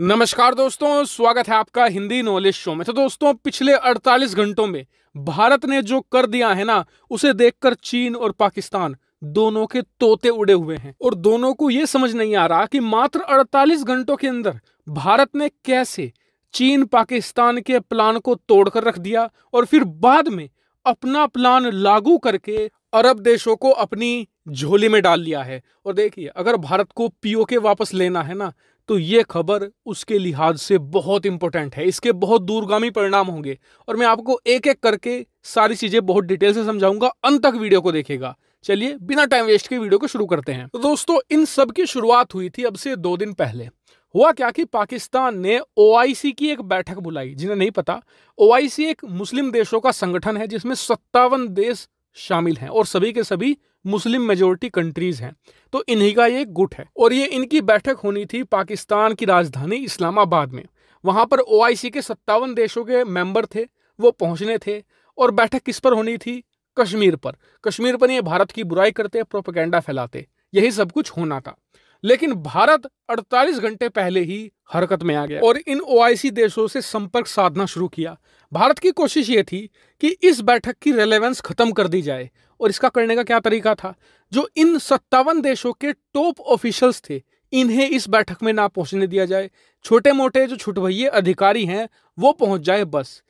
नमस्कार दोस्तों स्वागत है आपका हिंदी नॉलेज शो में तो दोस्तों पिछले 48 घंटों में भारत ने जो कर दिया है ना उसे देखकर चीन और पाकिस्तान दोनों के तोते उड़े हुए हैं और दोनों को ये समझ नहीं आ रहा कि मात्र 48 घंटों के अंदर भारत ने कैसे चीन पाकिस्तान के प्लान को तोड़कर रख दिया और फिर बाद में अपना प्लान लागू करके अरब देशों को अपनी झोली में डाल लिया है और देखिए अगर भारत को पीओके वापस लेना है ना तो ये खबर उसके लिहाज से बहुत इंपॉर्टेंट है इसके बहुत दूरगामी परिणाम होंगे और मैं आपको एक एक करके सारी चीज़ें बहुत डिटेल से समझाऊंगा अंत तक वीडियो को देखेगा चलिए बिना टाइम वेस्ट के वीडियो को शुरू करते हैं तो दोस्तों इन सब की शुरुआत हुई थी अब से दो दिन पहले हुआ क्या कि पाकिस्तान ने ओ की एक बैठक बुलाई जिन्हें नहीं पता ओ एक मुस्लिम देशों का संगठन है जिसमें सत्तावन देश शामिल हैं और सभी के सभी मुस्लिम मेजोरिटी कंट्रीज़ हैं तो इन्हीं का ये गुट है और ये इनकी बैठक होनी थी पाकिस्तान की राजधानी इस्लामाबाद में वहाँ पर ओ के सत्तावन देशों के मेंबर थे वो पहुँचने थे और बैठक किस पर होनी थी कश्मीर पर कश्मीर पर ये भारत की बुराई करते प्रोपेगेंडा फैलाते यही सब कुछ होना था लेकिन भारत 48 घंटे पहले ही हरकत में आ गया और इन ओआईसी देशों से संपर्क साधना शुरू किया भारत की कोशिश ये थी कि इस बैठक की रेलेवेंस खत्म कर दी जाए और इसका करने का क्या तरीका था जो इन सत्तावन देशों के टॉप ऑफिशियल्स थे इन्हें इस बैठक में ना पहुंचने दिया जाए छोटे मोटे जो छुटभैये अधिकारी हैं वो पहुंच जाए बस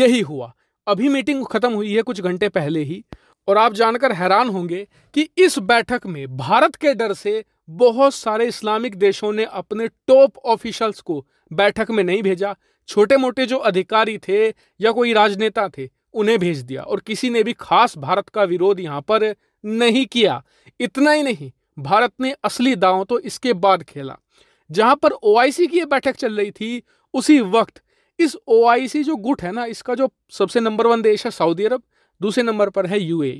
यही हुआ अभी मीटिंग खत्म हुई है कुछ घंटे पहले ही और आप जानकर हैरान होंगे कि इस बैठक में भारत के डर से बहुत सारे इस्लामिक देशों ने अपने टॉप ऑफिशल्स को बैठक में नहीं भेजा छोटे मोटे जो अधिकारी थे या कोई राजनेता थे उन्हें भेज दिया और किसी ने भी खास भारत का विरोध यहाँ पर नहीं किया इतना ही नहीं भारत ने असली दावों तो इसके बाद खेला जहां पर ओ की बैठक चल रही थी उसी वक्त इस ओ जो गुट है ना इसका जो सबसे नंबर वन देश है सऊदी अरब दूसरे नंबर पर है यूएई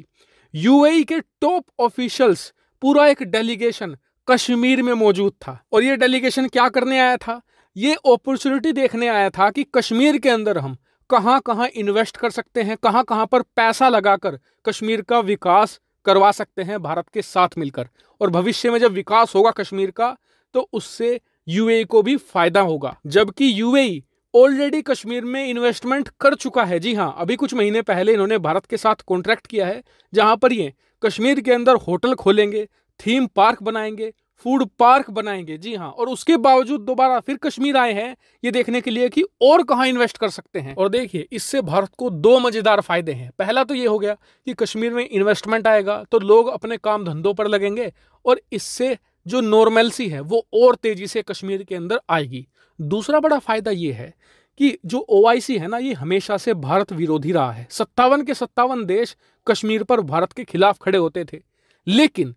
यूएई के टॉप ऑफिशियल्स पूरा एक डेलीगेशन कश्मीर में मौजूद था और ये डेलीगेशन क्या करने आया था ये अपॉर्चुनिटी देखने आया था कि कश्मीर के अंदर हम कहाँ कहाँ इन्वेस्ट कर सकते हैं कहाँ कहाँ पर पैसा लगाकर कश्मीर का विकास करवा सकते हैं भारत के साथ मिलकर और भविष्य में जब विकास होगा कश्मीर का तो उससे यूएई को भी फायदा होगा जबकि यूएई ऑलरेडी कश्मीर में इन्वेस्टमेंट कर चुका है जी हाँ अभी कुछ महीने पहले इन्होंने भारत के साथ कॉन्ट्रैक्ट किया है जहाँ पर ये कश्मीर के अंदर होटल खोलेंगे थीम पार्क बनाएंगे फूड पार्क बनाएंगे जी हाँ और उसके बावजूद दोबारा फिर कश्मीर आए हैं ये देखने के लिए कि और कहाँ इन्वेस्ट कर सकते हैं और देखिए इससे भारत को दो मज़ेदार फायदे हैं पहला तो ये हो गया कि कश्मीर में इन्वेस्टमेंट आएगा तो लोग अपने काम धंधों पर लगेंगे और इससे जो नॉर्मेलसी है वो और तेजी से कश्मीर के अंदर आएगी दूसरा बड़ा फायदा ये है कि जो ओ है ना ये हमेशा से भारत विरोधी रहा है सत्तावन के सत्तावन देश कश्मीर पर भारत के खिलाफ खड़े होते थे लेकिन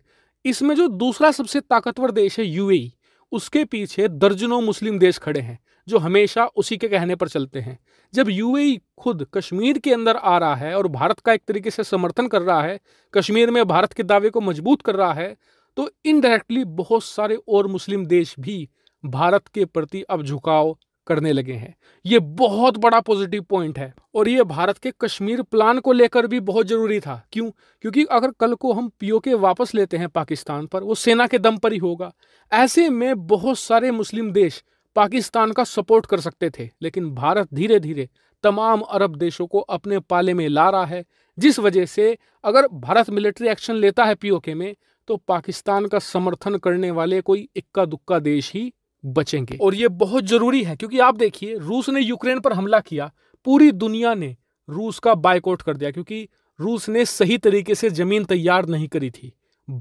इसमें जो दूसरा सबसे ताकतवर देश है यू e, उसके पीछे दर्जनों मुस्लिम देश खड़े हैं जो हमेशा उसी के कहने पर चलते हैं जब यू e खुद कश्मीर के अंदर आ रहा है और भारत का एक तरीके से समर्थन कर रहा है कश्मीर में भारत के दावे को मजबूत कर रहा है तो इनडायरेक्टली बहुत सारे और मुस्लिम देश भी भारत के प्रति अब झुकाव करने लगे हैं ये बहुत बड़ा पॉजिटिव पॉइंट है और ये भारत के कश्मीर प्लान को लेकर भी बहुत ज़रूरी था क्यों क्योंकि अगर कल को हम पीओके वापस लेते हैं पाकिस्तान पर वो सेना के दम पर ही होगा ऐसे में बहुत सारे मुस्लिम देश पाकिस्तान का सपोर्ट कर सकते थे लेकिन भारत धीरे धीरे तमाम अरब देशों को अपने पाले में ला रहा है जिस वजह से अगर भारत मिलिट्री एक्शन लेता है पीओके में तो पाकिस्तान का समर्थन करने वाले कोई इक्का दुक्का देश ही बचेंगे और ये बहुत जरूरी है क्योंकि आप देखिए रूस ने यूक्रेन पर हमला किया पूरी दुनिया ने रूस का बायकॉट कर दिया क्योंकि रूस ने सही तरीके से जमीन तैयार नहीं करी थी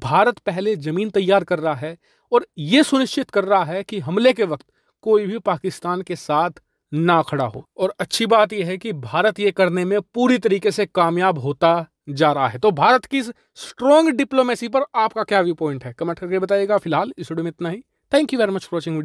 भारत पहले जमीन तैयार कर रहा है और ये सुनिश्चित कर रहा है कि हमले के वक्त कोई भी पाकिस्तान के साथ ना खड़ा हो और अच्छी बात यह है कि भारत ये करने में पूरी तरीके से कामयाब होता जा रहा है तो भारत की स्ट्रॉन्ग डिप्लोमेसी पर आपका क्या व्यू पॉइंट है कमेंट करके बताइएगा फिलहाल इस वीडियो में इतना ही thank you very much for watching video